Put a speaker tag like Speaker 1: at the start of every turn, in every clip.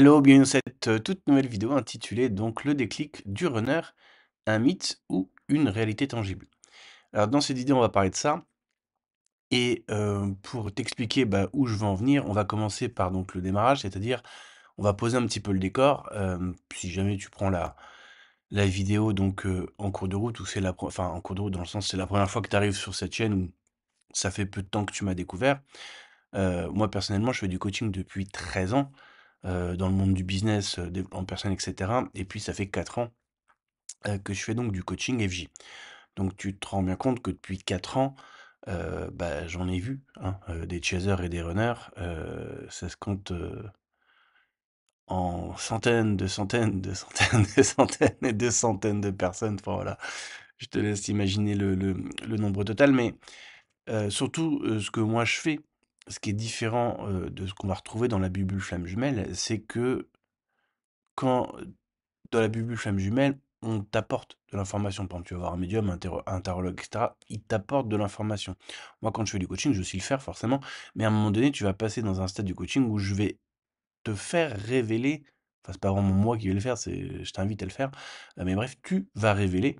Speaker 1: Hello, bienvenue dans cette euh, toute nouvelle vidéo intitulée donc le déclic du runner, un mythe ou une réalité tangible. Alors dans cette vidéo on va parler de ça et euh, pour t'expliquer bah, où je veux en venir, on va commencer par donc le démarrage, c'est-à-dire on va poser un petit peu le décor. si jamais tu prends la, vidéo donc euh, en cours de route ou c'est la enfin en cours de route dans le sens c'est la première fois que tu arrives sur cette chaîne ou ça fait peu de temps que tu m'as découvert. moi personnellement je fais du coaching depuis 13 ans. Euh, dans le monde du business, en personne, etc. Et puis ça fait 4 ans euh, que je fais donc du coaching FJ. Donc tu te rends bien compte que depuis 4 ans, euh, bah, j'en ai vu hein, des chasers et des runners. ça se compte en centaines de centaines de centaines de centaines et de centaines de personnes. Enfin voilà, je te laisse imaginer le nombre total. Mais surtout, ce que moi je fais, ce qui est différent de ce qu'on va retrouver dans la bubule flamme jumelle, c'est que quand dans la bubule flamme jumelle, on t'apporte de l'information. par exemple, tu vas voir un médium, un, tarologue, etc., il t'apporte de l'information. Moi, quand je fais du coaching, je suis le faire forcément, mais à un moment donné, tu vas passer dans un stade du coaching où je vais te faire révéler, enfin, c'est pas vraiment moi qui vais le faire, c'est je t'invite à le faire, mais bref, tu vas révéler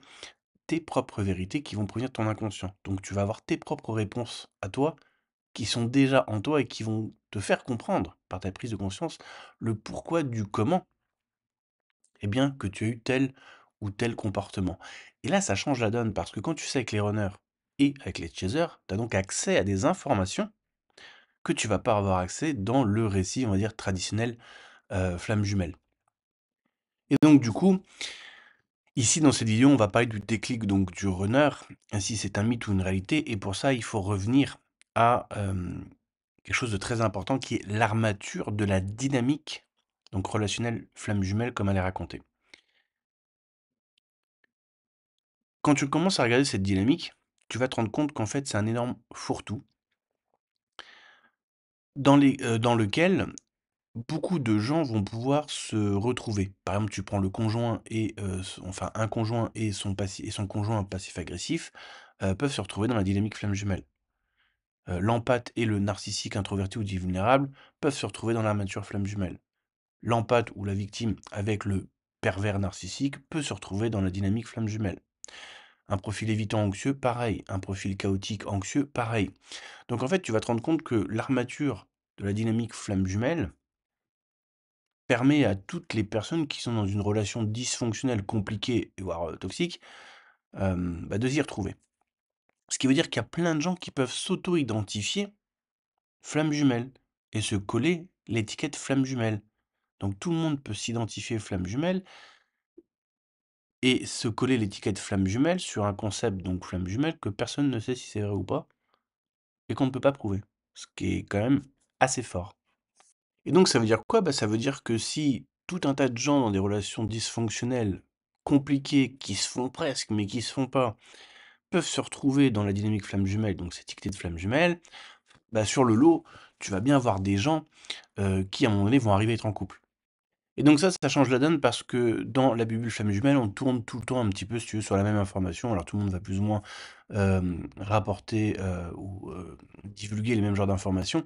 Speaker 1: tes propres vérités qui vont provenir de ton inconscient. Donc, tu vas avoir tes propres réponses à toi qui sont déjà en toi et qui vont te faire comprendre par ta prise de conscience le pourquoi du comment, et eh bien que tu as eu tel ou tel comportement. Et là, ça change la donne parce que quand tu sais avec les runners et avec les chasers, tu as donc accès à des informations que tu vas pas avoir accès dans le récit, on va dire, traditionnel euh, flamme jumelle. Et donc du coup, Ici, dans cette vidéo, on va parler du déclic donc du runner, ainsi c'est un mythe ou une réalité, et pour ça, il faut revenir à quelque chose de très important qui est l'armature de la dynamique, donc relationnelle flamme jumelle comme elle est racontée. Quand tu commences à regarder cette dynamique, tu vas te rendre compte qu'en fait c'est un énorme fourre-tout dans, dans lequel beaucoup de gens vont pouvoir se retrouver. Par exemple, tu prends le conjoint et enfin un conjoint et son, et son conjoint passif agressif peuvent se retrouver dans la dynamique flamme jumelle. Euh, L'empathie et le narcissique introverti ou dit peuvent se retrouver dans l'armature flamme jumelle. L'empathe ou la victime avec le pervers narcissique peut se retrouver dans la dynamique flamme jumelle. Un profil évitant anxieux, pareil. Un profil chaotique anxieux, pareil. Donc en fait, tu vas te rendre compte que l'armature de la dynamique flamme jumelle permet à toutes les personnes qui sont dans une relation dysfonctionnelle, compliquée, voire euh, toxique, euh, bah, de s'y retrouver. Ce qui veut dire qu'il y a plein de gens qui peuvent s'auto-identifier flamme jumelle et se coller l'étiquette flamme jumelle. Donc tout le monde peut s'identifier flamme jumelle et se coller l'étiquette flamme jumelle sur un concept donc flamme jumelle que personne ne sait si c'est vrai ou pas et qu'on ne peut pas prouver. Ce qui est quand même assez fort. Et donc ça veut dire quoi bah, Ça veut dire que si tout un tas de gens dans des relations dysfonctionnelles, compliquées, qui se font presque mais qui se font pas, peuvent se retrouver dans la dynamique flamme jumelle, donc c'est étiqueté de flamme jumelle, bah sur le lot, tu vas bien avoir des gens euh, qui, à un moment donné, vont arriver à être en couple. Et donc ça, ça change la donne parce que dans la Bible Flamme Jumelle, on tourne tout le temps un petit peu, tu veux, sur la même information. Alors tout le monde va plus ou moins euh, rapporter euh, ou euh, divulguer les mêmes genres d'informations.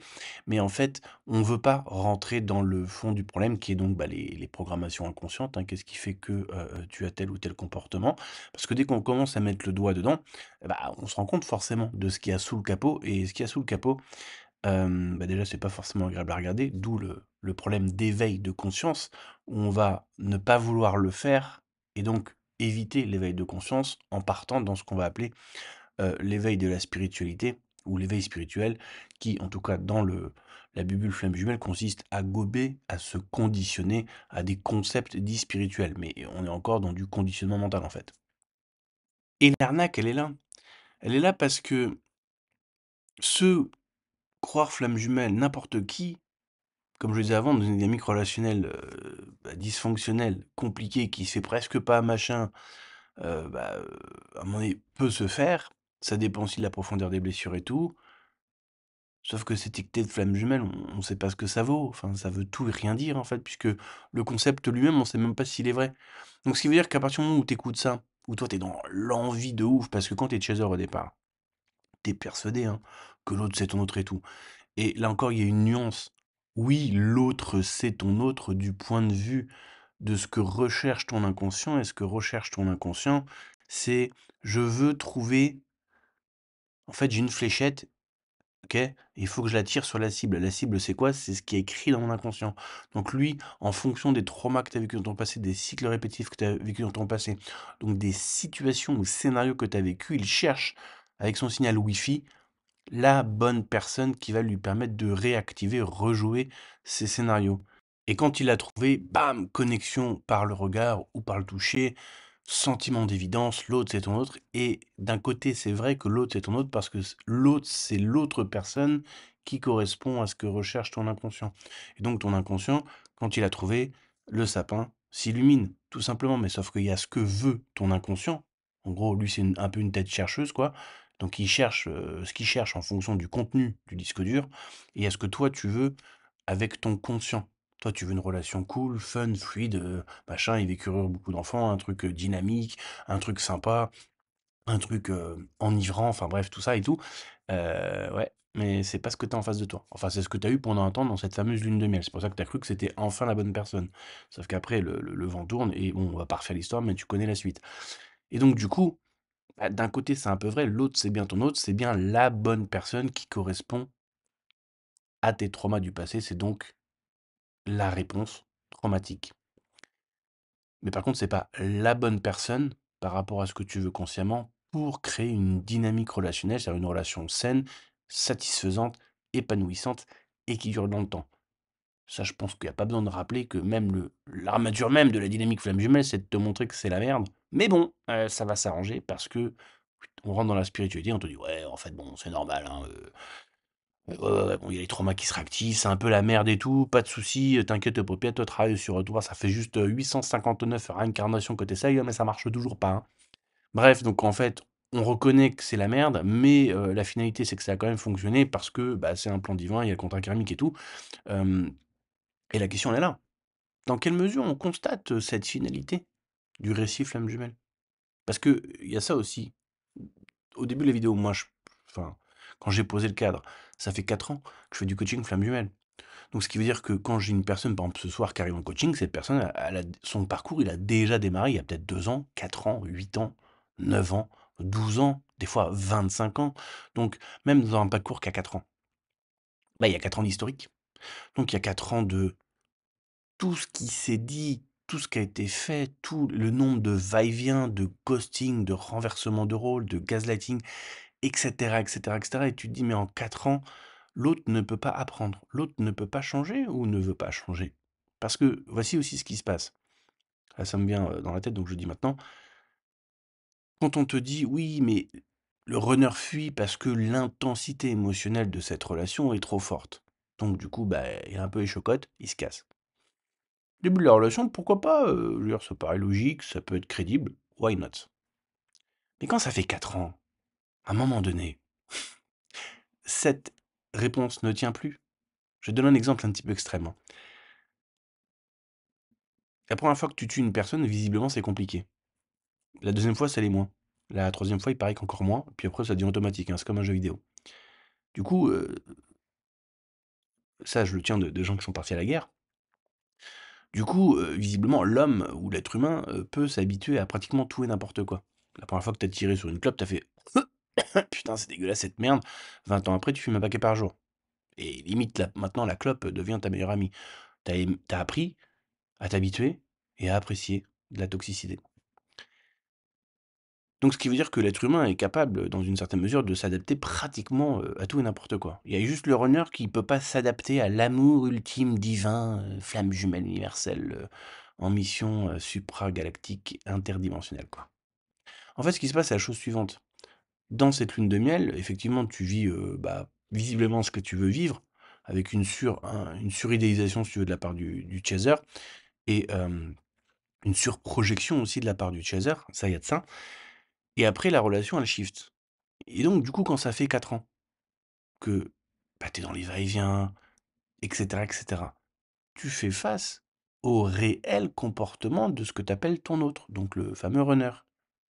Speaker 1: Mais en fait, on ne veut pas rentrer dans le fond du problème qui est donc bah, les, programmations inconscientes. Hein. Qu'est-ce qui fait que tu as tel ou tel comportement Parce que dès qu'on commence à mettre le doigt dedans, bah, on se rend compte forcément de ce qu'il y a sous le capot. Et ce qu'il y a sous le capot, déjà, bah, déjà, c'est pas forcément agréable à regarder, d'où le problème d'éveil de conscience, où on va ne pas vouloir le faire et donc éviter l'éveil de conscience en partant dans ce qu'on va appeler, l'éveil de la spiritualité ou l'éveil spirituel qui, en tout cas dans le la Bubule Flamme Jumelle, consiste à gober, à se conditionner à des concepts dits spirituels, mais on est encore dans du conditionnement mental, en fait. Et l'arnaque, elle est là. Elle est là parce que ceux croire flamme jumelle n'importe qui, comme je le disais avant, dans une dynamique relationnelle bah, dysfonctionnelle, compliquée, qui se fait presque pas machin, bah, à mon peut se faire. Ça dépend aussi de la profondeur des blessures et tout. Sauf que cette étiqueté de flamme jumelle, on ne sait pas ce que ça vaut. Enfin, ça veut tout et rien dire, en fait, puisque le concept lui-même, on ne sait même pas s'il est vrai. Donc, ce qui veut dire qu'à partir du moment où tu écoutes ça, où toi, tu es dans l'envie de ouf, parce que quand tu es chaser au départ, t'es persuadé, hein, que l'autre c'est ton autre et tout. Et là encore, il y a une nuance. Oui, l'autre c'est ton autre du point de vue de ce que recherche ton inconscient. Et ce que recherche ton inconscient, c'est je veux trouver. En fait, j'ai une fléchette. Ok, il faut que je la tire sur la cible. La cible, c'est quoi C'est ce qui est écrit dans mon inconscient. Donc lui, en fonction des traumas que tu as vécu dans ton passé, des cycles répétitifs que tu as vécu dans ton passé, donc des situations ou scénarios que tu as vécu, il cherche avec son signal Wi-Fi la bonne personne qui va lui permettre de réactiver, rejouer ses scénarios. Et quand il a trouvé, bam, connexion par le regard ou par le toucher, sentiment d'évidence, l'autre c'est ton autre. Et d'un côté, c'est vrai que l'autre c'est ton autre parce que l'autre c'est l'autre personne qui correspond à ce que recherche ton inconscient. Et donc ton inconscient, quand il a trouvé, le sapin s'illumine, tout simplement. Mais sauf qu'il y a ce que veut ton inconscient. En gros, lui c'est un peu une tête chercheuse, quoi. Donc il cherchent ce qu'ils cherchent en fonction du contenu du disque dur et à ce que toi tu veux avec ton conscient. Toi, tu veux une relation cool, fun, fluide, machin, ils vécurent beaucoup d'enfants, un truc dynamique, un truc sympa, un truc enivrant, enfin bref, tout ça et tout. ouais, mais c'est pas ce que t'as en face de toi. Enfin, c'est ce que t'as eu pendant un temps dans cette fameuse lune de miel. C'est pour ça que t'as cru que c'était enfin la bonne personne. Sauf qu'après, le, vent tourne et bon, on va pas refaire l'histoire, mais tu connais la suite. Et donc, du coup, bah, d'un côté, c'est un peu vrai, l'autre, c'est bien ton autre, c'est bien la bonne personne qui correspond à tes traumas du passé, c'est donc la réponse traumatique. Mais par contre, c'est pas la bonne personne par rapport à ce que tu veux consciemment pour créer une dynamique relationnelle, c'est-à-dire une relation saine, satisfaisante, épanouissante et qui dure longtemps. Ça, je pense qu'il n'y a pas besoin de rappeler que même l'armature même de la dynamique flamme jumelle, c'est de te montrer que c'est la merde. Mais bon, euh, ça va s'arranger parce que on rentre dans la spiritualité, on te dit ouais, en fait, bon, c'est normal. Hein, euh, il y a les traumas qui se réactivent, c'est un peu la merde et tout, pas de soucis, euh, t'inquiète pas, toi, travaille sur toi, ça fait juste 859 réincarnations côté t'essayes, hein, mais ça marche toujours pas. Hein. Bref, donc en fait, on reconnaît que c'est la merde, mais la finalité, c'est que ça a quand même fonctionné parce que bah, c'est un plan divin, il y a le contrat karmique et tout. Et la question elle est là. Dans quelle mesure on constate cette finalité du récit flamme jumelle Parce qu'il y a ça aussi. Au début de la vidéo, moi, je, enfin, quand j'ai posé le cadre, ça fait 4 ans que je fais du coaching flamme jumelle. Donc ce qui veut dire que quand j'ai une personne, par exemple ce soir, qui arrive en coaching, cette personne, a, son parcours, il a déjà démarré il y a peut-être 2 ans, 4 ans, 8 ans, 9 ans, 12 ans, des fois 25 ans. Donc même dans un parcours qui a 4 ans, bah, il y a 4 ans d'historique. Donc il y a 4 ans de tout ce qui s'est dit, tout ce qui a été fait, tout le nombre de va-et-vient, de ghosting, de renversement de rôle, de gaslighting, etc., etc., etc. Et tu te dis, mais en 4 ans, l'autre ne peut pas apprendre, l'autre ne peut pas changer ou ne veut pas changer. Parce que voici aussi ce qui se passe. ça me vient euh, dans la tête, donc je dis maintenant. Quand on te dit, oui, mais le runner fuit parce que l'intensité émotionnelle de cette relation est trop forte. Donc du coup, bah, il est un peu échocote, il se casse. Début de la relation, pourquoi pas euh, Ça paraît logique, ça peut être crédible, why not Mais quand ça fait 4 ans, à un moment donné, cette réponse ne tient plus. Je donne un exemple un petit peu extrême. Hein. La première fois que tu tues une personne, visiblement, c'est compliqué. La deuxième fois, c'est l'est moins. La troisième fois, il paraît qu'encore moins. Puis après, ça devient automatique. Hein, c'est comme un jeu vidéo. Du coup, euh, ça, je le tiens de, de, gens qui sont partis à la guerre. Du coup, euh, visiblement, l'homme ou l'être humain euh, peut s'habituer à pratiquement tout et n'importe quoi. La première fois que t'as tiré sur une clope, t'as fait Putain, c'est dégueulasse cette merde. 20 ans après, tu fumes un paquet par jour. Et limite, maintenant, la clope devient ta meilleure amie. T'as appris à t'habituer et à apprécier de la toxicité. Donc ce qui veut dire que l'être humain est capable, dans une certaine mesure, de s'adapter pratiquement euh, à tout et n'importe quoi. Il y a juste le runner qui ne peut pas s'adapter à l'amour ultime divin, euh, flamme jumelle universelle, euh, en mission supra-galactique interdimensionnelle. Quoi. En fait, ce qui se passe, c'est la chose suivante. Dans cette lune de miel, effectivement, tu vis bah, visiblement ce que tu veux vivre, avec une, sur, une suridéalisation, si tu veux, de la part du, chaser, et une surprojection aussi de la part du chaser, ça y a de ça. Et après, la relation, elle shift. Et donc, du coup, quand ça fait 4 ans que bah, tu es dans les va-et-vient, etc., etc., tu fais face au réel comportement de ce que tu appelles ton autre, donc le fameux runner.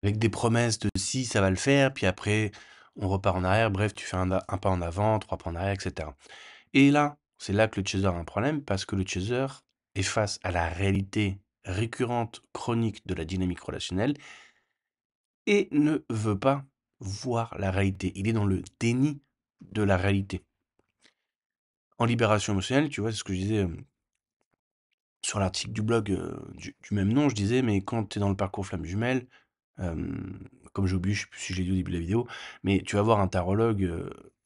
Speaker 1: Avec des promesses de si, ça va le faire, puis après, on repart en arrière, bref, tu fais un, pas en avant, trois pas en arrière, etc. Et là, c'est là que le chaser a un problème, parce que le chaser est face à la réalité récurrente, chronique de la dynamique relationnelle, et ne veut pas voir la réalité. Il est dans le déni de la réalité. En libération émotionnelle, tu vois, c'est ce que je disais euh, sur l'article du blog euh, du, même nom, je disais, mais quand tu es dans le parcours flamme jumelle, euh, comme j'ai oublié, je sais plus si j'ai dit au début de la vidéo, mais tu vas voir un tarologue,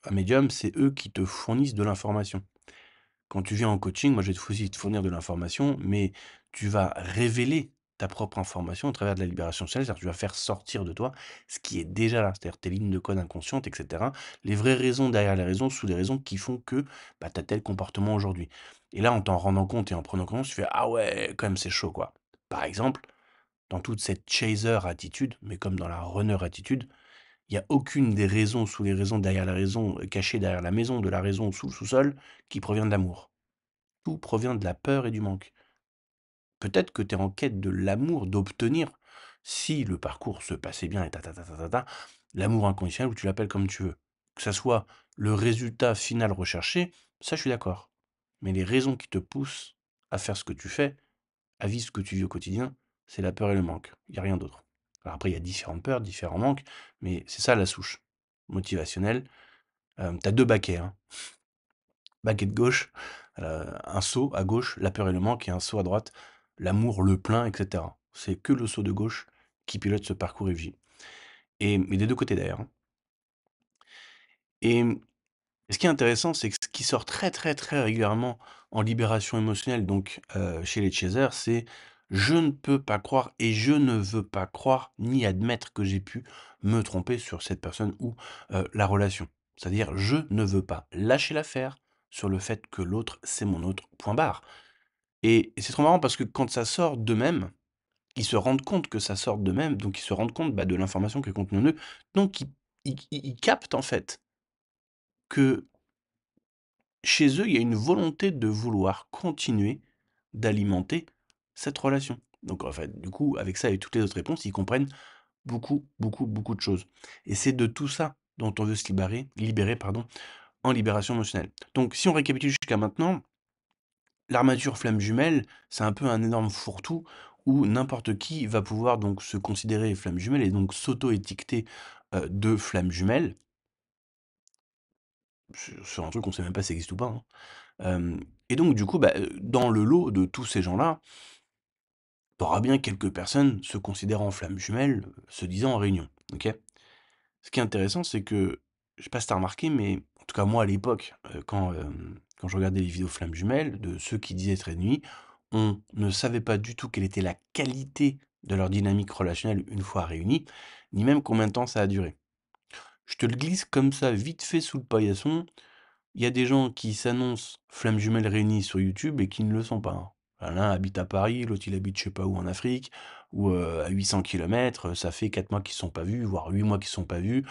Speaker 1: un médium, c'est eux qui te fournissent de l'information. Quand tu viens en coaching, moi je vais te fournir de l'information, mais tu vas révéler ta propre information au travers de la libération sociale, c'est-à-dire tu vas faire sortir de toi ce qui est déjà là, c'est-à-dire tes lignes de code inconscientes, etc. Les vraies raisons derrière les raisons, sous les raisons qui font que bah, tu as tel comportement aujourd'hui. Et là, en t'en rendant compte et en prenant conscience, tu fais Ah ouais, quand même, c'est chaud, quoi. Par exemple, dans toute cette chaser attitude, mais comme dans la runner attitude, il n'y a aucune des raisons sous les raisons derrière la raison, euh, cachée derrière la maison, de la raison sous le sous-sol, qui provient de l'amour. Tout provient de la peur et du manque. Peut-être que tu es en quête de l'amour, d'obtenir, si le parcours se passait bien, et ta ta ta ta ta, ta l'amour inconditionnel ou tu l'appelles comme tu veux. Que ça soit le résultat final recherché, ça je suis d'accord. Mais les raisons qui te poussent à faire ce que tu fais, à vivre ce que tu vis au quotidien, c'est la peur et le manque. Il n'y a rien d'autre. Alors après, il y a différentes peurs, différents manques, mais c'est ça la souche motivationnelle. t'as tu as deux baquets. Hein. Baquet de gauche, euh, un saut à gauche, la peur et le manque, et un saut à droite, l'amour le plein, etc. C'est que le saut de gauche qui pilote ce parcours FJ. Et, mais des deux côtés d'ailleurs. Hein. Et ce qui est intéressant, c'est que ce qui sort très très très régulièrement en libération émotionnelle, donc euh, chez les Chasers, c'est je ne peux pas croire et je ne veux pas croire ni admettre que j'ai pu me tromper sur cette personne ou euh, la relation. C'est-à-dire je ne veux pas lâcher l'affaire sur le fait que l'autre c'est mon autre point barre. Et c'est trop marrant parce que quand ça sort d'eux-mêmes, ils se rendent compte que ça sort d'eux-mêmes, donc ils se rendent compte bah, de l'information est contenue en eux. Donc ils, captent en fait que chez eux, il y a une volonté de vouloir continuer d'alimenter cette relation. Donc en fait, du coup, avec ça et toutes les autres réponses, ils comprennent beaucoup, beaucoup, beaucoup de choses. Et c'est de tout ça dont on veut se libérer, libérer pardon, en libération émotionnelle. Donc si on récapitule jusqu'à maintenant, l'armature flamme jumelle, c'est un peu un énorme fourre-tout où n'importe qui va pouvoir donc se considérer flamme jumelle et donc s'auto-étiqueter euh, de flamme jumelle C'est un truc qu'on sait même pas s'il existe ou pas. Hein. et donc du coup, bah, euh, dans le lot de tous ces gens-là, aura bien quelques personnes se considérant flamme jumelle, euh, se disant en réunion. ok Ce qui est intéressant, c'est que, je sais pas si as remarqué, mais en tout cas moi à l'époque, quand quand je regardais les vidéos flammes jumelles de ceux qui disaient être réunis, on ne savait pas du tout quelle était la qualité de leur dynamique relationnelle une fois réunis, ni même combien de temps ça a duré. Je te le glisse comme ça, vite fait sous le paillasson. Il y a des gens qui s'annoncent flammes jumelles réunis sur YouTube et qui ne le sont pas. Hein. L'un habite à Paris, l'autre il habite je sais pas où en Afrique, ou euh, à 800 km, ça fait 4 mois qu'ils ne sont pas vus, voire 8 mois qu'ils ne sont pas vus.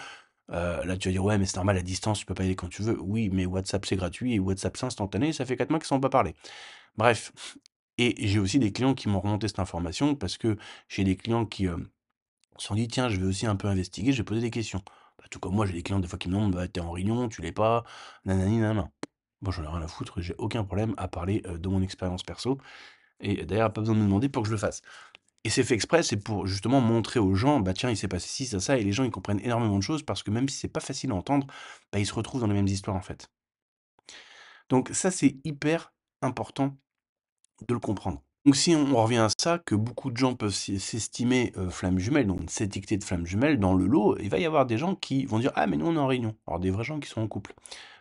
Speaker 1: Euh, là, tu vas dire, ouais, mais c'est normal, à distance, tu peux pas y aller quand tu veux. Oui, mais WhatsApp, c'est gratuit et WhatsApp, c'est instantané. Ça fait 4 mois qu'ils ne sont pas parlé. Bref. Et j'ai aussi des clients qui m'ont remonté cette information parce que j'ai des clients qui euh, se sont dit, tiens, je vais aussi un peu investiguer, je vais poser des questions. Bah, tout comme moi, j'ai des clients des fois qui me demandent, bah, t'es en réunion, tu l'es pas, nanani, nanana. Bon, j'en ai rien à foutre, j'ai aucun problème à parler euh, de mon expérience perso. Et d'ailleurs, pas besoin de me demander pour que je le fasse. Et c'est fait exprès, c'est pour justement montrer aux gens, bah tiens, il s'est passé ci, ça, ça, et les gens, ils comprennent énormément de choses parce que même si c'est pas facile à entendre, bah, ils se retrouvent dans les mêmes histoires en fait. Donc ça, c'est hyper important de le comprendre. Donc si on revient à ça, que beaucoup de gens peuvent s'estimer euh, flamme jumelle, donc s'étiqueter de flamme jumelle, dans le lot, il va y avoir des gens qui vont dire « Ah, mais nous, on est en réunion ». Alors des vrais gens qui sont en couple.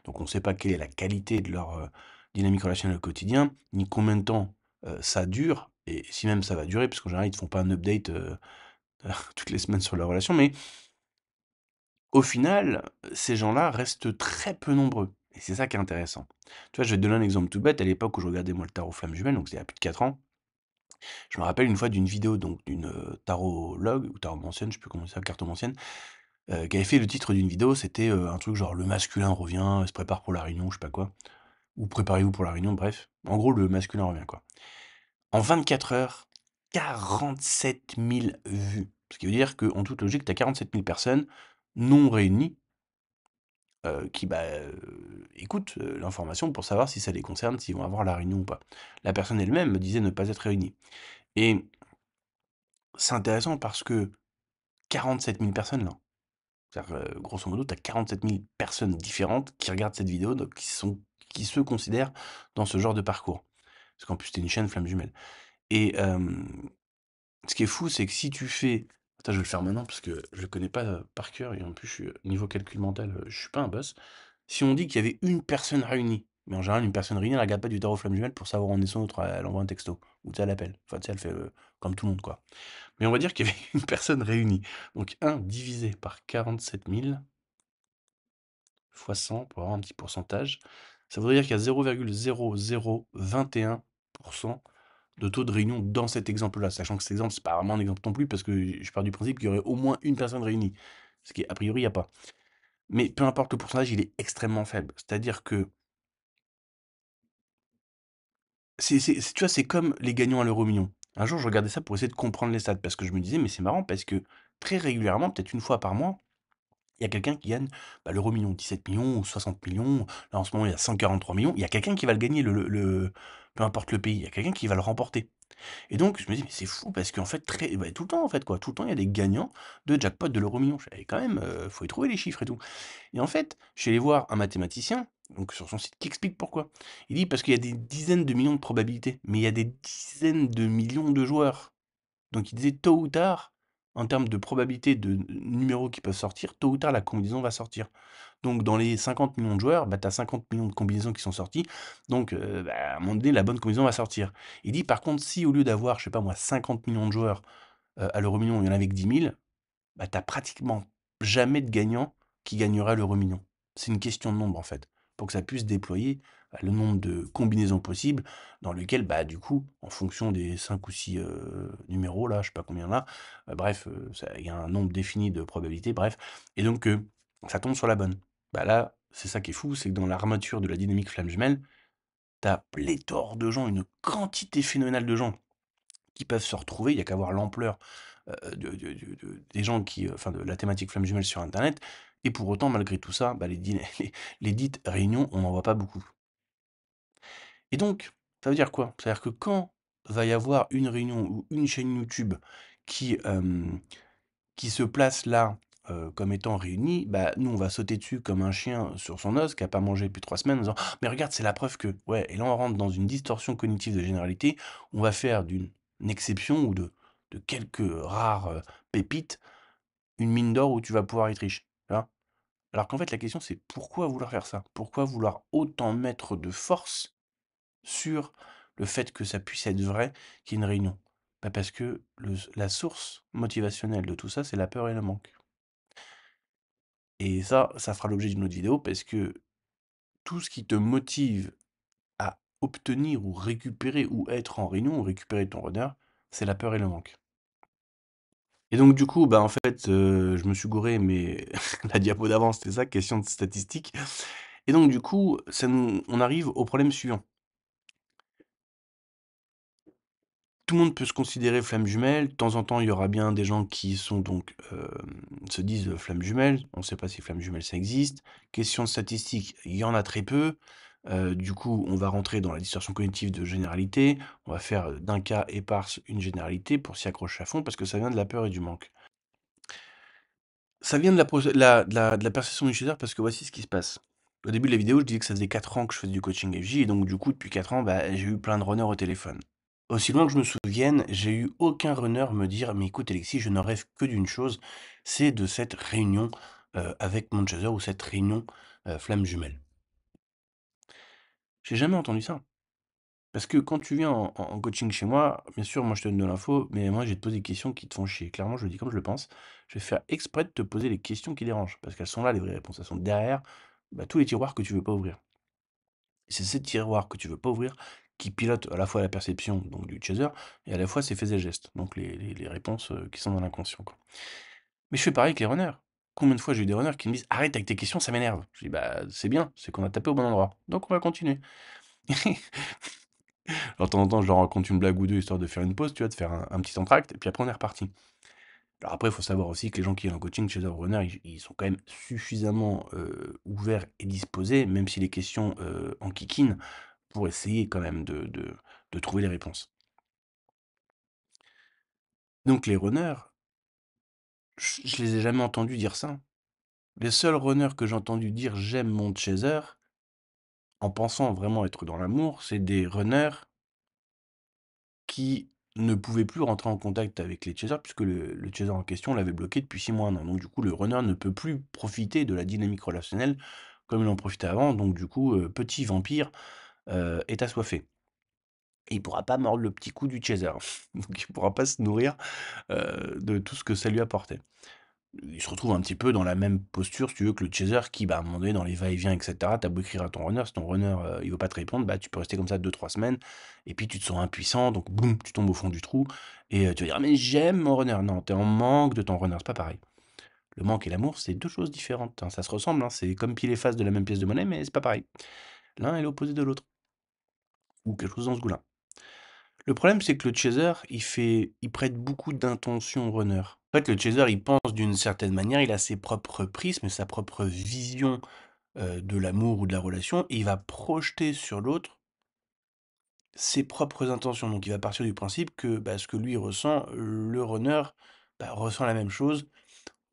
Speaker 1: Donc on ne sait pas quelle est la qualité de leur euh, dynamique relationnelle au quotidien, ni combien de temps euh, ça dure, et si même ça va durer, parce qu'en général, ils ne font pas un update euh, toutes les semaines sur leur relation, mais au final, ces gens-là restent très peu nombreux. Et c'est ça qui est intéressant. Tu vois, je vais te donner un exemple tout bête. À l'époque où je regardais moi le tarot flamme jumelle, donc c'était il y a plus de 4 ans, je me rappelle une fois d'une vidéo donc d'une euh, tarologue ou tarot ancienne, je sais plus comment ça, carton euh, qui avait fait le titre d'une vidéo, c'était euh, un truc genre le masculin revient, se prépare pour la réunion, je sais pas quoi, ou préparez-vous pour la réunion, bref. En gros, le masculin revient quoi. En 24 heures, 47 000 vues. Ce qui veut dire qu'en toute logique, tu as 47 000 personnes non réunies euh, qui bah, euh, écoutent euh, l'information pour savoir si ça les concerne, s'ils vont avoir la réunion ou pas. La personne elle-même me disait ne pas être réunie. Et c'est intéressant parce que 47 000 personnes là. cest grosso modo, tu as 47 000 personnes différentes qui regardent cette vidéo, donc qui se considèrent dans ce genre de parcours. Parce qu'en plus, c'était une chaîne flamme jumelle. Et ce qui est fou, c'est que si tu fais. Attends, je vais le faire maintenant parce que je le connais pas par cœur et en plus, je niveau calcul mental, je suis pas un boss. Si on dit qu'il y avait une personne réunie, mais en général, une personne réunie, elle regarde pas du tarot flamme jumelle pour savoir où en est son autre, elle envoie un texto ou elle appelle. Enfin, tu sais, elle fait comme tout le monde, quoi. Mais on va dire qu'il y avait une personne réunie. Donc 1 divisé par 47 000 fois 100 pour avoir un petit pourcentage, ça voudrait dire qu'il y a 0,0021 de taux de réunion dans cet exemple-là, sachant que cet exemple, c'est pas vraiment un exemple non plus, parce que je pars du principe qu'il y aurait au moins une personne réunie, ce qui, a priori, il n'y a pas. Mais peu importe le pourcentage, il est extrêmement faible. C'est-à-dire que c'est, tu vois, c'est comme les gagnants à l'euro million. Un jour, je regardais ça pour essayer de comprendre les stats, parce que je me disais, mais c'est marrant, parce que très régulièrement, peut-être une fois par mois, il y a quelqu'un qui gagne bah, l'euro million, 17 millions, 60 millions, là en ce moment il y a 143 millions, il y a quelqu'un qui va le gagner, le- peu importe le pays, il y a quelqu'un qui va le remporter. Et donc, je me dis, mais c'est fou, parce qu'en fait, très, bah, tout le temps, en fait, quoi, tout le temps, il y a des gagnants de jackpot de l'euro million. Et eh, quand même, euh, faut y trouver les chiffres et tout. Et en fait, je suis allé voir un mathématicien, donc sur son site, qui explique pourquoi. Il dit, parce qu'il y a des dizaines de millions de probabilités, mais il y a des dizaines de millions de joueurs. Donc, il disait, tôt ou tard, en termes de probabilité de numéros qui peuvent sortir, tôt ou tard, la combinaison va sortir. Donc, dans les 50 millions de joueurs, bah, tu as 50 millions de combinaisons qui sont sorties. Donc, euh, bah, à un moment donné, la bonne combinaison va sortir. Il dit, par contre, si au lieu d'avoir, je sais pas moi, 50 millions de joueurs euh, à l'euro million, il y en avait que 10 000, bah, tu pratiquement jamais de gagnant qui gagnera l'euro million. C'est une question de nombre, en fait, pour que ça puisse déployer le nombre de combinaisons possibles, dans lequel, bah, du coup, en fonction des 5 ou 6 numéros, là, je sais pas combien là, bah, bref, il y a un nombre défini de probabilités, bref, et donc ça tombe sur la bonne. Bah là, c'est ça qui est fou, c'est que dans l'armature de la dynamique flamme tu as pléthore de gens, une quantité phénoménale de gens qui peuvent se retrouver, il n'y a qu'à voir l'ampleur de, des gens qui, de la thématique flamme jumelle sur Internet, et pour autant, malgré tout ça, bah les, les, les, dites réunions, on n'en voit pas beaucoup. Et donc, ça veut dire quoi? cest à dire que quand va y avoir une réunion ou une chaîne YouTube qui, qui se place là, comme étant réunie, bah, nous, on va sauter dessus comme un chien sur son os qui n'a pas mangé depuis trois semaines en disant: «Mais regarde, c'est la preuve que» ouais et là, on rentre dans une distorsion cognitive de généralité. On va faire d'une exception ou de quelques rares, pépites, une mine d'or où tu vas pouvoir être riche, Alors qu'en fait, la question, c'est pourquoi vouloir faire ça? Pourquoi vouloir autant mettre de force sur le fait que ça puisse être vrai qu'il y ait une réunion bah, Parce que la source motivationnelle de tout ça, c'est la peur et le manque. Et ça, ça fera l'objet d'une autre vidéo parce que tout ce qui te motive à obtenir ou récupérer ou être en réunion ou récupérer ton runner, c'est la peur et le manque. Et donc du coup, bah en fait, euh, je me suis gouré, mais la diapo d'avant, c'était ça, question de statistique. Et donc du coup, on arrive au problème suivant. tout le monde peut se considérer flamme jumelle. De temps en temps, il y aura bien des gens qui sont donc euh, se disent euh, flamme jumelle. On ne sait pas si flamme jumelle ça existe. Question de statistique, il y en a très peu. Euh, du coup, on va rentrer dans la distorsion cognitive de généralité. On va faire d'un cas éparse une généralité pour s'y accrocher à fond parce que ça vient de la peur et du manque. Ça vient de la, de la, perception du chasseur parce que voici ce qui se passe. Au début de la vidéo, je disais que ça faisait 4 ans que je faisais du coaching FJ et donc du coup, depuis 4 ans, bah, j'ai eu plein de runners au téléphone. Aussi loin que je me souvienne, j'ai eu aucun runner me dire Mais écoute, Alexis, je ne rêve que d'une chose, c'est de cette réunion euh, avec avec Manchester ou cette réunion euh, flamme jumelle. J'ai jamais entendu ça. Parce que quand tu viens en, coaching chez moi, bien sûr, moi je te donne de l'info, mais moi je vais te poser des questions qui te font chier. Clairement, je le dis comme je le pense. Je vais faire exprès de te poser les questions qui dérangent, parce qu'elles sont là, les vraies réponses. Elles sont derrière bah, tous les tiroirs que tu veux pas ouvrir. C'est ces tiroirs que tu veux pas ouvrir qui pilote à la fois la perception donc, du chaser et à la fois ses faits et gestes, donc les, les, réponses euh, qui sont dans l'inconscient. Mais je fais pareil avec les runners. Combien de fois j'ai eu des runners qui me disent arrête avec tes questions, ça m'énerve. Je dis bah c'est bien, c'est qu'on a tapé au bon endroit, donc on va continuer. Alors, de temps en temps, je leur raconte une blague ou deux histoire de faire une pause, tu vois, de faire un, petit entracte, et puis après, on est reparti. Alors, après, il faut savoir aussi que les gens qui sont en coaching chez runner, ils, sont quand même suffisamment euh, ouverts et disposés, même si les questions euh, en kick pour essayer quand même de, trouver les réponses. Donc les runners, je ne les ai jamais entendus dire ça. Les seuls runners que j'ai entendu dire j'aime mon chaser, en pensant vraiment être dans l'amour, c'est des runners qui ne pouvaient plus rentrer en contact avec les chasers puisque le, le chaser en question l'avait bloqué depuis 6 mois, Donc du coup, le runner ne peut plus profiter de la dynamique relationnelle comme il en profitait avant. Donc du coup, euh, petit vampire est assoiffé. Il ne pourra pas mordre le petit coup du chaser. Hein. Donc il ne pourra pas se nourrir de tout ce que ça lui apportait. Il se retrouve un petit peu dans la même posture, si tu veux, que le chaser qui, bah, à un moment donné, dans les va-et-vient, etc., t'as beau écrire à ton runner, si ton runner ne il veut pas te répondre, bah, tu peux rester comme ça 2-3 semaines, et puis tu te sens impuissant, donc boum, tu tombes au fond du trou, et tu vas dire, mais j'aime mon runner. Non, tu es en manque de ton runner, c'est pas pareil. Le manque et l'amour, c'est deux choses différentes. Hein. Ça se ressemble, hein, c'est comme pile et face de la même pièce de monnaie, mais c'est pas pareil. L'un est l'opposé de l'autre ou quelque chose dans ce goût-là. Le problème, c'est que le chaser, il, prête beaucoup d'intentions au runner. En fait, le chaser, il pense d'une certaine manière, il a ses propres prismes, sa propre vision euh, de l'amour ou de la relation, et il va projeter sur l'autre ses propres intentions. Donc il va partir du principe que bah, ce que lui ressent, le runner bah, ressent la même chose,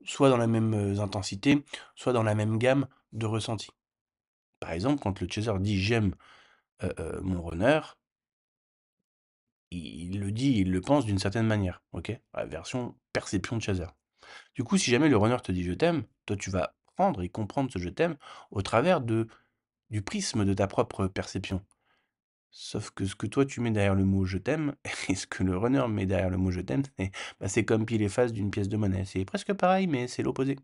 Speaker 1: soit dans la même euh, intensité, soit dans la même gamme de ressentis. Par exemple, quand le chaser dit j'aime euh, euh, mon runner il le dit, il le pense d'une certaine manière, OK? La version perception de Chazer. Du coup, si jamais le runner te dit: «Je t'aime», toi, tu vas prendre et comprendre ce «je t'aime» au travers de du prisme de ta propre perception. Sauf que ce que toi, tu mets derrière le mot «je t'aime» et ce que le runner met derrière le mot «je t'aime», bah, c'est, comme pile et face d'une pièce de monnaie. C'est presque pareil, mais c'est l'opposé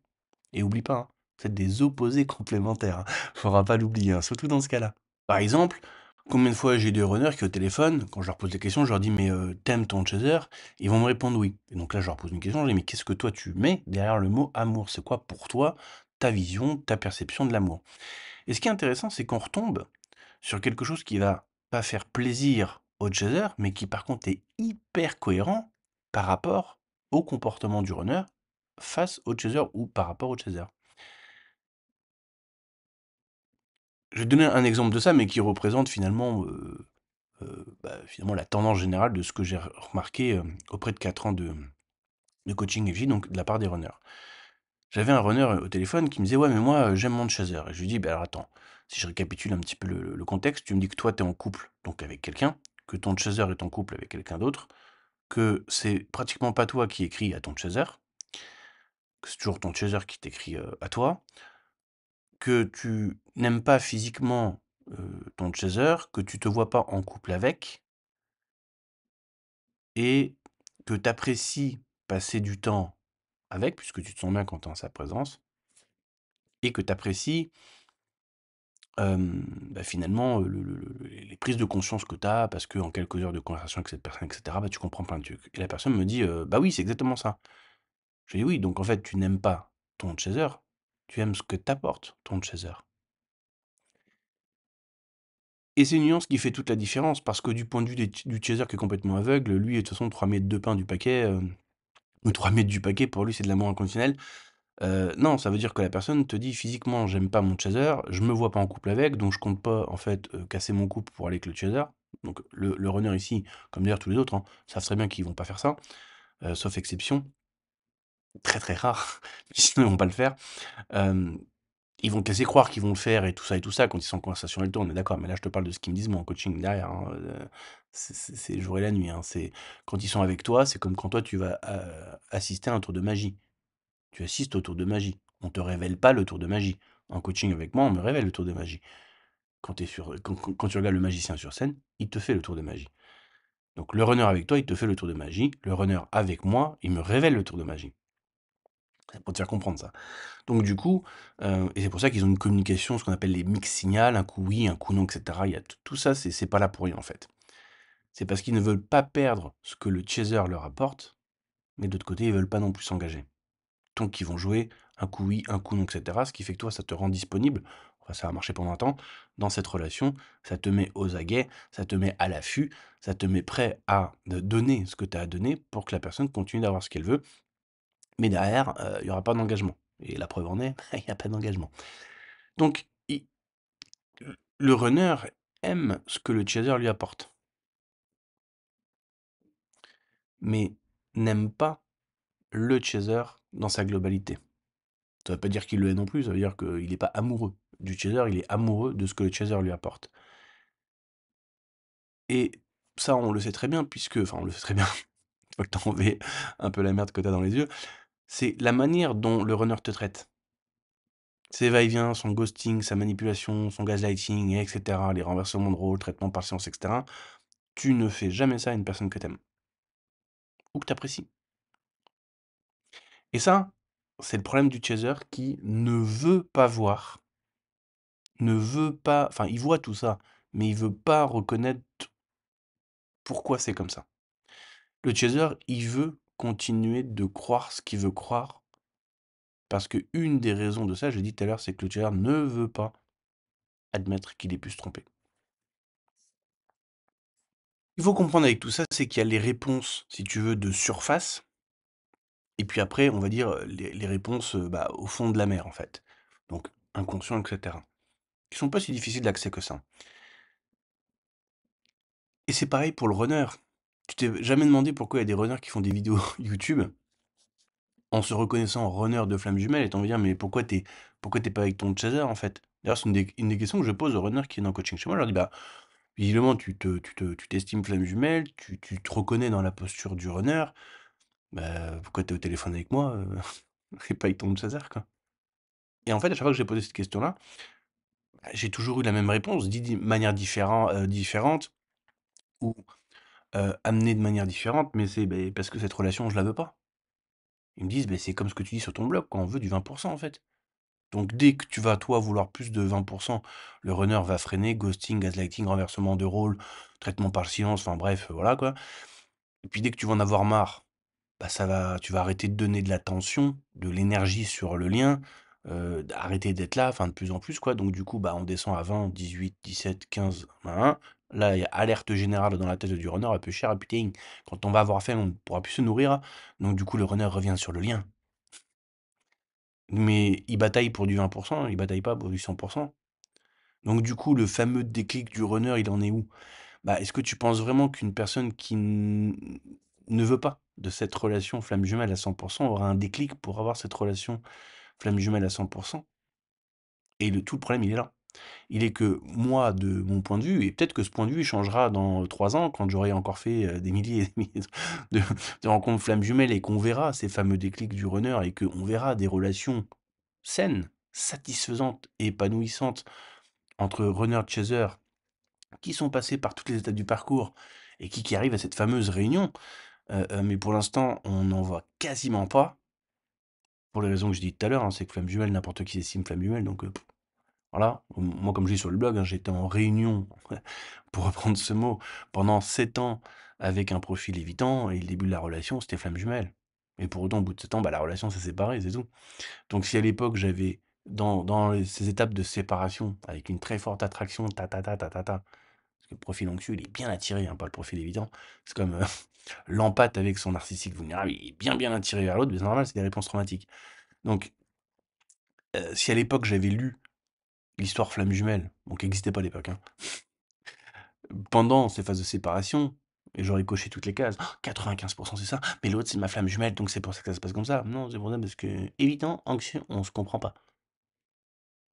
Speaker 1: et oublie pas, c'est hein, des opposés complémentaires, ne hein. Faudra pas l'oublier, hein, surtout dans ce cas-là. Par exemple Combien de fois j'ai des runners qui, au téléphone, quand je leur pose des questions, je leur dis Mais euh, t'aimes ton chaser Ils vont me répondre oui. Et donc là, je leur pose une question je leur dis Mais qu'est-ce que toi tu mets derrière le mot amour C'est quoi pour toi ta vision, ta perception de l'amour Et ce qui est intéressant, c'est qu'on retombe sur quelque chose qui va pas faire plaisir au chaser, mais qui par contre est hyper cohérent par rapport au comportement du runner face au chaser ou par rapport au chaser. je vais donner un exemple de ça, mais qui représente finalement, euh, euh, bah, finalement la tendance générale de ce que j'ai remarqué euh, auprès de 4 ans de, de coaching FJ, donc de la part des runners. J'avais un runner au téléphone qui me disait Ouais, mais moi, j'aime mon chaser. Et je lui dis Bah, alors attends, si je récapitule un petit peu le, contexte, tu me dis que toi, tu es en couple, donc avec quelqu'un, que ton chaser est en couple avec quelqu'un d'autre, que c'est pratiquement pas toi qui écris à ton chaser, que c'est toujours ton chaser qui t'écrit à toi que tu n'aimes pas physiquement ton chaser, que tu te vois pas en couple avec, et que tu apprécies passer du temps avec, puisque tu te sens bien quand tu sa présence, et que tu apprécies bah, finalement les prises de conscience que tu as, parce qu'en quelques heures de conversation avec cette personne, etc., bah, tu comprends plein de trucs. Et la personne me dit, bah oui, c'est exactement ça. Je dis oui, donc en fait, tu n'aimes pas ton chaser, tu aimes ce que t'apporte ton chaser. Et c'est une nuance qui fait toute la différence, parce que du point de vue du chaser qui est complètement aveugle, lui, de toute façon, 3 mètres de pain du paquet, euh, ou 3 mètres du paquet, pour lui, c'est de l'amour inconditionnel. Euh, non, ça veut dire que la personne te dit physiquement, j'aime pas mon chaser, je me vois pas en couple avec, donc je compte pas, en fait, euh, casser mon couple pour aller avec le chaser. Donc le, runner ici, comme d'ailleurs tous les autres, hein, savent très bien qu'ils vont pas faire ça, euh, sauf exception très très rare, ils ne vont pas le faire. ils vont casser croire qu'ils vont le faire et tout ça et tout ça quand ils sont en conversation avec toi, on est d'accord, mais là je te parle de ce qu'ils me disent moi en coaching derrière. Hein, euh, c'est jour et la nuit. Hein, c'est Quand ils sont avec toi, c'est comme quand toi tu vas euh, assister à un tour de magie. Tu assistes au tour de magie. On te révèle pas le tour de magie. En coaching avec moi, on me révèle le tour de magie. Quand, es sur, quand tu regardes le magicien sur scène, il te fait le tour de magie. Donc le runner avec toi, il te fait le tour de magie. Le runner avec moi, il me révèle le tour de magie pour te faire comprendre ça. Donc du coup, euh, et c'est pour ça qu'ils ont une communication, ce qu'on appelle les mix signal, un coup oui, un coup non, etc. Il y a tout ça, c'est pas là pour rien en fait. C'est parce qu'ils ne veulent pas perdre ce que le chaser leur apporte, mais d'autre côté, ils veulent pas non plus s'engager. Donc ils vont jouer un coup oui, un coup non, etc. Ce qui fait que toi, ça te rend disponible, enfin, ça va marcher pendant un temps, dans cette relation, ça te met aux aguets, ça te met à l'affût, ça te met prêt à donner ce que tu as à donner pour que la personne continue d'avoir ce qu'elle veut mais derrière, euh, il n'y aura pas d'engagement. Et la preuve en est, il n'y a pas d'engagement. Donc, le runner aime ce que le chaser lui apporte, mais n'aime pas le chaser dans sa globalité. Ça ne veut pas dire qu'il le hait non plus, ça veut dire qu'il n'est pas amoureux du chaser, il est amoureux de ce que le chaser lui apporte. Et ça, on le sait très bien, puisque, enfin, on le sait très bien, une fois que tu un peu la merde que as dans les yeux, c'est la manière dont le runner te traite. Ses va-et-vient, son ghosting, sa manipulation, son gaslighting, etc., les renversements de rôle, traitement par séance, etc., tu ne fais jamais ça à une personne que t'aimes. Ou que t'apprécies. Et ça, c'est le problème du chaser qui ne veut pas voir, ne veut pas, enfin, il voit tout ça, mais il veut pas reconnaître pourquoi c'est comme ça. Le chaser, il veut continuer de croire ce qu'il veut croire. Parce que une des raisons de ça, je l'ai dit tout à l'heure, c'est que le ne veut pas admettre qu'il ait pu se tromper. Il faut comprendre avec tout ça, c'est qu'il y a les réponses, si tu veux, de surface, et puis après, on va dire euh, les, réponses euh, bah, au fond de la mer, en fait. Donc inconscient, etc. Qui sont pas si difficiles d'accès que ça. Et c'est pareil pour le runner. Tu t'es jamais demandé pourquoi il y a des runners qui font des vidéos YouTube en se reconnaissant runner de flamme jumelle et t'en dire mais pourquoi t'es pourquoi t'es pas avec ton chaser en fait D'ailleurs c'est une des, questions que je pose aux runners qui est en coaching chez moi. Je leur dis bah visiblement tu te tu te tu t'estimes flamme jumelle, tu, tu, te reconnais dans la posture du runner. Bah pourquoi t'es au téléphone avec moi euh, et pas avec ton chaser quoi. Et en fait à chaque fois que j'ai posé cette question là, bah, j'ai toujours eu la même réponse, dit de manière euh, différente ou euh, amener de manière différente, mais c'est bah, parce que cette relation, je la veux pas. Ils me disent, bah, c'est comme ce que tu dis sur ton blog, quand on veut du 20% en fait. Donc dès que tu vas, toi, vouloir plus de 20%, le runner va freiner, ghosting, gaslighting, renversement de rôle, traitement par silence, enfin bref, voilà quoi. Et puis dès que tu vas en avoir marre, bah, ça va, tu vas arrêter de donner de l'attention, de l'énergie sur le lien, euh, arrêter d'être là, enfin de plus en plus quoi. Donc du coup, bah, on descend à 20, 18, 17, 15, 1, Là, il y a alerte générale dans la tête du runner, peu cher, putain, quand on va avoir faim, on ne pourra plus se nourrir. Donc du coup, le runner revient sur le lien. Mais il bataille pour du 20%, il bataille pas pour du 100%. Donc du coup, le fameux déclic du runner, il en est où bah, Est-ce que tu penses vraiment qu'une personne qui ne veut pas de cette relation flamme jumelle à 100% aura un déclic pour avoir cette relation flamme jumelle à 100% Et le, tout le problème, il est là il est que moi, de mon point de vue, et peut-être que ce point de vue changera dans trois ans, quand j'aurai encore fait euh, des milliers et des milliers de, rencontres flammes jumelles et qu'on verra ces fameux déclics du runner et qu'on verra des relations saines, satisfaisantes épanouissantes entre runner-chaser qui sont passés par toutes les étapes du parcours et qui, arrivent à cette fameuse réunion. Euh, euh, mais pour l'instant, on n'en voit quasiment pas. Pour les raisons que je dis tout à l'heure, hein, c'est que flamme jumelle, n'importe qui estime flamme jumelle, donc voilà. Moi, comme je dis sur le blog, hein, j'étais en réunion, pour reprendre ce mot, pendant sept ans avec un profil évitant, et le début de la relation, c'était flamme jumelle. Et pour autant, au bout de 7 ans, bah, la relation s'est séparée, c'est tout. Donc si à l'époque, j'avais, dans, dans, ces étapes de séparation, avec une très forte attraction, ta ta ta ta ta ta, parce que le profil anxieux, il est bien attiré, hein, pas le profil évitant, c'est comme euh, l'empate avec son narcissique vulnérable, il est bien bien attiré vers l'autre, mais c'est normal, c'est des réponses traumatiques. Donc, euh, si à l'époque, j'avais lu l'histoire flamme jumelle, donc qui n'existait pas à l'époque. Hein. Pendant ces phases de séparation, et j'aurais coché toutes les cases. 95% c'est ça, mais l'autre c'est ma flamme jumelle, donc c'est pour ça que ça se passe comme ça. Non, c'est pour ça parce que, évitant anxieux, on se comprend pas.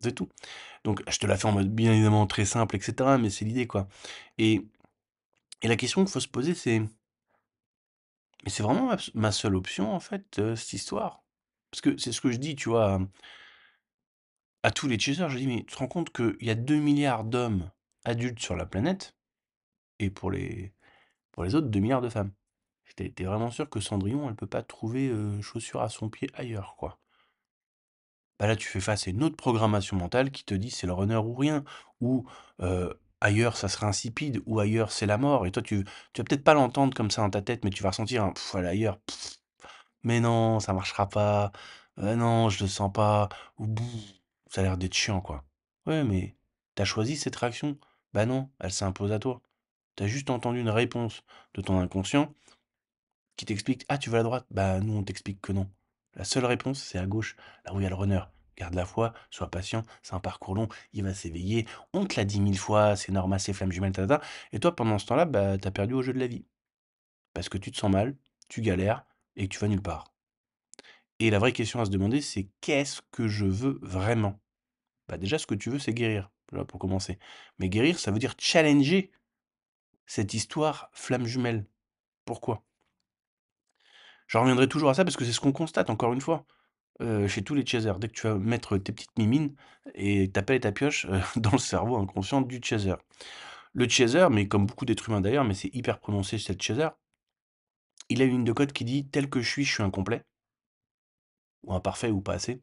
Speaker 1: C'est tout. Donc je te la fais en mode bien évidemment très simple, etc. Mais c'est l'idée quoi. Et, la question qu'il faut se poser c'est. Mais c'est vraiment ma, seule option en fait, euh, cette histoire. Parce que c'est ce que je dis, tu vois, à tous les chasseurs, je dis, mais tu te rends compte qu'il y a 2 milliards d'hommes adultes sur la planète, et pour les, pour les autres, 2 milliards de femmes. T'es vraiment sûr que Cendrillon, elle peut pas trouver euh, chaussures à son pied ailleurs, quoi. Bah là, tu fais face à une autre programmation mentale qui te dit c'est le runner ou rien, ou euh, ailleurs ça sera insipide, ou ailleurs c'est la mort. Et toi, tu, tu vas peut-être pas l'entendre comme ça dans ta tête, mais tu vas ressentir un pfff, ailleurs, mais non, ça marchera pas, euh, non, je le sens pas, ou bouf, ça a l'air d'être chiant, quoi. Ouais, mais t'as choisi cette réaction Bah non, elle s'impose à toi. T'as juste entendu une réponse de ton inconscient qui t'explique Ah, tu vas à droite Bah nous, on t'explique que non. La seule réponse, c'est à gauche, là où il y a le runner. Garde la foi, sois patient, c'est un parcours long, il va s'éveiller, on te l'a dit mille fois, c'est normal, c'est flamme jumelle, tata. Et toi, pendant ce temps-là, bah, t'as perdu au jeu de la vie. Parce que tu te sens mal, tu galères et que tu vas nulle part. Et la vraie question à se demander, c'est qu'est-ce que je veux vraiment bah Déjà, ce que tu veux, c'est guérir, là, pour commencer. Mais guérir, ça veut dire challenger cette histoire flamme jumelle. Pourquoi Je reviendrai toujours à ça parce que c'est ce qu'on constate, encore une fois. Euh, chez tous les chasers. Dès que tu vas mettre tes petites mimines et ta ta pioche euh, dans le cerveau inconscient du chaser. Le chaser, mais comme beaucoup d'êtres humains d'ailleurs, mais c'est hyper prononcé c'est le chaser, il a une ligne de code qui dit tel que je suis, je suis incomplet ou imparfait ou pas assez.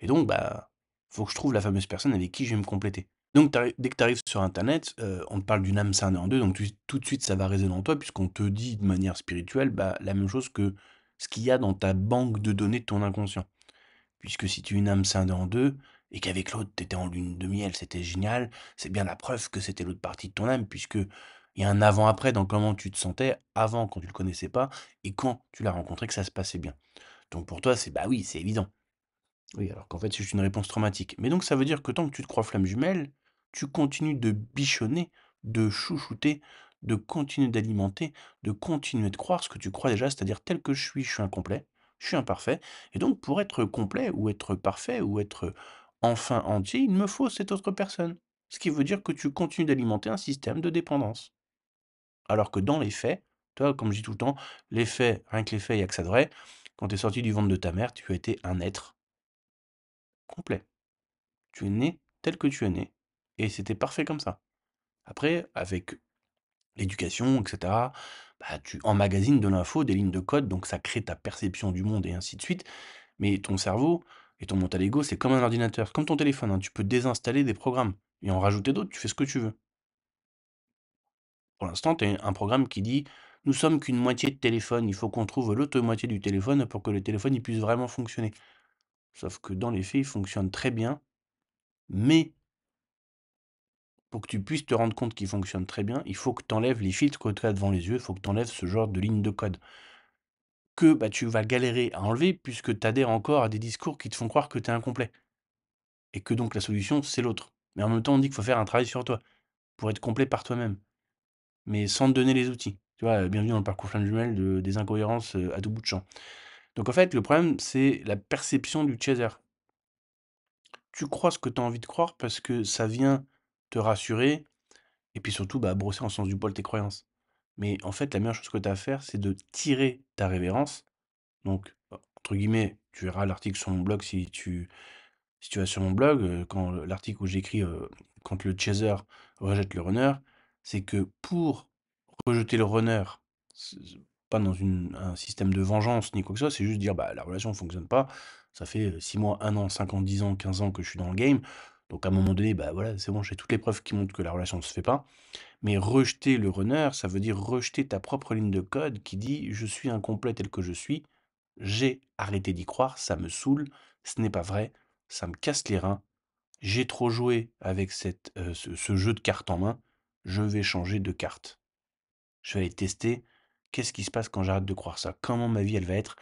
Speaker 1: Et donc, bah, faut que je trouve la fameuse personne avec qui je vais me compléter. Donc, dès que tu arrives sur Internet, euh, on te parle d'une âme scindée en deux, donc tout de suite, ça va résonner en toi, puisqu'on te dit de manière spirituelle bah, la même chose que ce qu'il y a dans ta banque de données de ton inconscient. Puisque si tu es une âme scindée en deux, et qu'avec l'autre, tu étais en lune de miel, c'était génial, c'est bien la preuve que c'était l'autre partie de ton âme, puisque il y a un avant-après dans comment tu te sentais avant quand tu ne le connaissais pas, et quand tu l'as rencontré, que ça se passait bien. Donc pour toi, c'est bah oui, c'est évident. Oui, alors qu'en fait, c'est juste une réponse traumatique. Mais donc ça veut dire que tant que tu te crois flamme jumelle, tu continues de bichonner, de chouchouter, de continuer d'alimenter, de continuer de croire ce que tu crois déjà, c'est-à-dire tel que je suis, je suis incomplet, je suis imparfait. Et donc pour être complet ou être parfait ou être euh, enfin entier, il me faut cette autre personne. Ce qui veut dire que tu continues d'alimenter un système de dépendance. Alors que dans les faits, toi, comme je dis tout le temps, les faits, rien que les faits, il n'y a que ça de vrai. Quand tu es sorti du ventre de ta mère, tu as été un être complet. Tu es né tel que tu es né. Et c'était parfait comme ça. Après, avec l'éducation, etc., bah, tu emmagasines de l'info, des lignes de code, donc ça crée ta perception du monde et ainsi de suite. Mais ton cerveau et ton mental ego, c'est comme un ordinateur, comme ton téléphone. Hein. Tu peux désinstaller des programmes et en rajouter d'autres, tu fais ce que tu veux. Pour l'instant, tu es un programme qui dit nous sommes qu'une moitié de téléphone, il faut qu'on trouve l'autre moitié du téléphone pour que le téléphone puisse vraiment fonctionner. Sauf que dans les faits, il fonctionne très bien, mais pour que tu puisses te rendre compte qu'il fonctionne très bien, il faut que tu enlèves les filtres que tu as devant les yeux, il faut que tu enlèves ce genre de ligne de code que bah, tu vas galérer à enlever puisque tu adhères encore à des discours qui te font croire que tu es incomplet. Et que donc la solution, c'est l'autre. Mais en même temps, on dit qu'il faut faire un travail sur toi, pour être complet par toi-même, mais sans te donner les outils. Tu vois, bienvenue dans le parcours flamme jumelle de, des incohérences euh, à tout bout de champ. Donc en fait, le problème, c'est la perception du chaser. Tu crois ce que tu as envie de croire parce que ça vient te rassurer et puis surtout bah, brosser en sens du poil tes croyances. Mais en fait, la meilleure chose que tu as à faire, c'est de tirer ta révérence. Donc, entre guillemets, tu verras l'article sur mon blog si tu, si tu vas sur mon blog, euh, quand euh, l'article où j'écris quand le chaser rejette le runner, c'est que pour rejeter le runner, pas dans un système de vengeance ni quoi que ce soit, c'est juste dire bah, la relation ne fonctionne pas, ça fait 6 euh, mois, 1 an, 5 ans, 10 ans, 15 ans que je suis dans le game, donc à un moment donné, bah, voilà, c'est bon, j'ai toutes les preuves qui montrent que la relation ne se fait pas. Mais rejeter le runner, ça veut dire rejeter ta propre ligne de code qui dit je suis incomplet tel que je suis, j'ai arrêté d'y croire, ça me saoule, ce n'est pas vrai, ça me casse les reins, j'ai trop joué avec cette, euh, ce jeu de cartes en main, je vais changer de carte. Je vais aller tester. Qu'est-ce qui se passe quand j'arrête de croire ça Comment ma vie, elle va être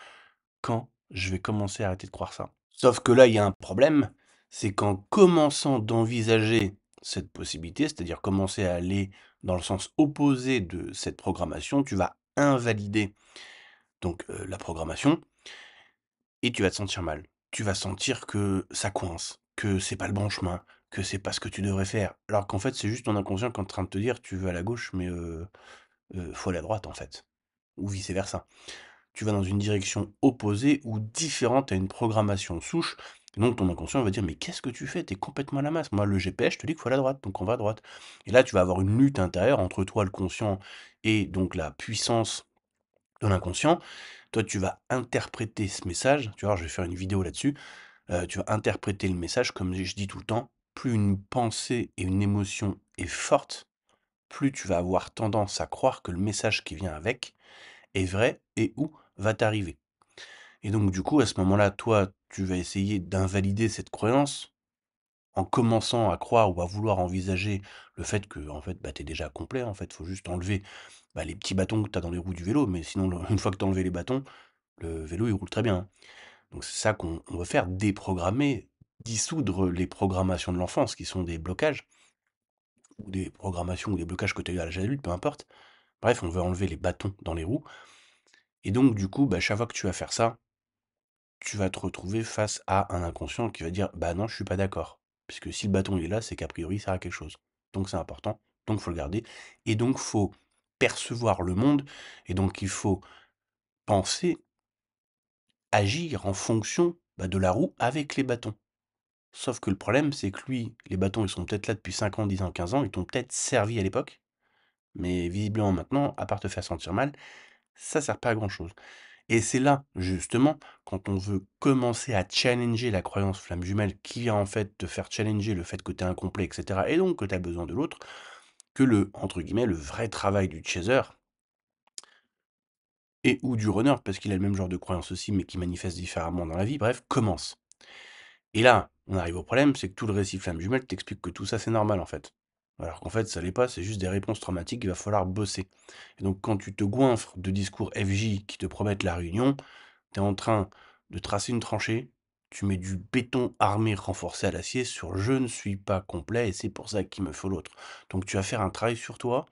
Speaker 1: quand je vais commencer à arrêter de croire ça Sauf que là, il y a un problème. C'est qu'en commençant d'envisager cette possibilité, c'est-à-dire commencer à aller dans le sens opposé de cette programmation, tu vas invalider donc euh, la programmation et tu vas te sentir mal. Tu vas sentir que ça coince, que c'est pas le bon chemin, que c'est pas ce que tu devrais faire. Alors qu'en fait, c'est juste ton inconscient qui est en train de te dire tu veux à la gauche, mais euh, euh, faut aller à droite en fait, ou vice-versa. Tu vas dans une direction opposée ou différente à une programmation souche, donc ton inconscient va dire mais qu'est-ce que tu fais Tu es complètement à la masse. Moi le GPS, je te dis qu'il faut la droite, donc on va à droite. Et là tu vas avoir une lutte intérieure entre toi le conscient et donc la puissance de l'inconscient. Toi tu vas interpréter ce message. Tu vois, je vais faire une vidéo là-dessus. tu vas interpréter le message comme je dis tout le temps. Plus une pensée et une émotion est forte, plus tu vas avoir tendance à croire que le message qui vient avec est vrai et où va t'arriver. Et donc du coup, à ce moment-là, toi, tu vas essayer d'invalider cette croyance en commençant à croire ou à vouloir envisager le fait que en fait, bah, tu es déjà complet, en fait, faut juste enlever bah, les petits bâtons que tu as dans les roues du vélo, mais sinon, une fois que tu as enlevé les bâtons, le vélo, il roule très bien. Hein. Donc c'est ça qu'on veut faire, déprogrammer, dissoudre les programmations de l'enfance qui sont des blocages ou des programmations ou des blocages que tu as eu à l'âge adulte, peu importe. Bref, on veut enlever les bâtons dans les roues. Et donc, du coup, bah, chaque fois que tu vas faire ça, tu vas te retrouver face à un inconscient qui va dire Bah non, je suis pas d'accord. Puisque si le bâton est là, c'est qu'a priori, ça a quelque chose. Donc, c'est important. Donc, il faut le garder. Et donc, faut percevoir le monde. Et donc, il faut penser, agir en fonction bah, de la roue avec les bâtons. Sauf que le problème, c'est que lui, les bâtons, ils sont peut-être là depuis 5 ans, 10 ans, 15 ans, ils t'ont peut-être servi à l'époque, mais visiblement maintenant, à part te faire sentir mal, ça sert pas à grand-chose. Et c'est là, justement, quand on veut commencer à challenger la croyance flamme jumelle qui vient en fait te faire challenger le fait que tu es incomplet, etc., et donc que tu as besoin de l'autre, que le, entre guillemets, le vrai travail du chaser, et ou du runner, parce qu'il a le même genre de croyance aussi, mais qui manifeste différemment dans la vie, bref, commence. Et là, on arrive au problème, c'est que tout le récit flamme jumelle t'explique que tout ça c'est normal en fait. Alors qu'en fait, ça l'est pas, c'est juste des réponses traumatiques, il va falloir bosser. Et donc quand tu te goinfres de discours FJ qui te promettent la réunion, t'es en train de tracer une tranchée, tu mets du béton armé renforcé à l'acier sur je ne suis pas complet et c'est pour ça qu'il me faut l'autre. Donc tu vas faire un travail sur toi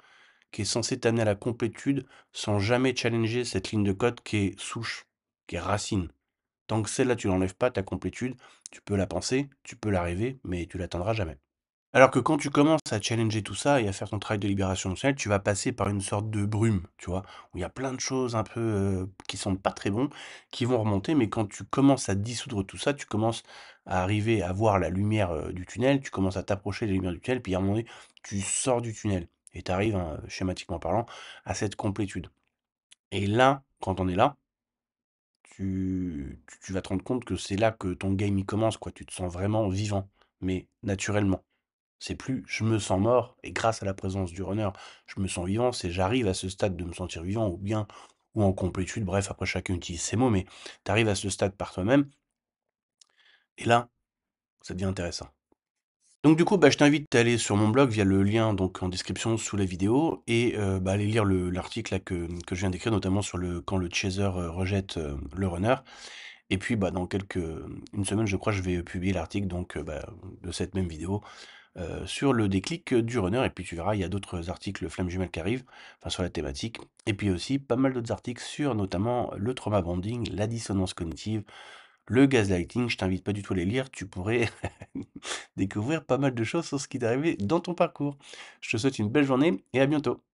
Speaker 1: qui est censé t'amener à la complétude sans jamais challenger cette ligne de code qui est souche, qui est racine. Tant que celle-là tu l'enlèves pas, ta complétude, tu peux la penser, tu peux la rêver, mais tu l'attendras jamais. Alors que quand tu commences à challenger tout ça et à faire ton travail de libération tunnel, tu vas passer par une sorte de brume, tu vois, où il y a plein de choses un peu qui sont pas très bons, qui vont remonter, mais quand tu commences à dissoudre tout ça, tu commences à arriver à voir la lumière du tunnel, tu commences à t'approcher de la lumière du tunnel, puis à un moment donné, tu sors du tunnel et tu arrives, hein, schématiquement parlant, à cette complétude. Et là, quand on est là, tu, vas te rendre compte que c'est là que ton game y commence, quoi. Tu te sens vraiment vivant, mais naturellement. C'est plus je me sens mort, et grâce à la présence du runner, je me sens vivant, c'est j'arrive à ce stade de me sentir vivant, ou bien, ou en complétude, bref, après chacun utilise ses mots, mais tu arrives à ce stade par toi-même, et là, ça devient intéressant. Donc du coup, bah, je t'invite à aller sur mon blog via le lien donc en description sous la vidéo et euh, bah, aller lire l'article que, je viens d'écrire, notamment sur le quand le chaser euh, rejette euh, le runner. Et puis bah, dans quelques une semaine, je crois, je vais publier l'article donc bah, de cette même vidéo sur le déclic du runner. Et puis tu verras, il y a d'autres articles Flamme Jumelle qui arrivent, enfin sur la thématique. Et puis aussi pas mal d'autres articles sur notamment le trauma bonding, la dissonance cognitive, le gaslighting, je t'invite pas du tout à les lire, tu pourrais découvrir pas mal de choses sur ce qui t'est arrivé dans ton parcours. Je te souhaite une belle journée et à bientôt.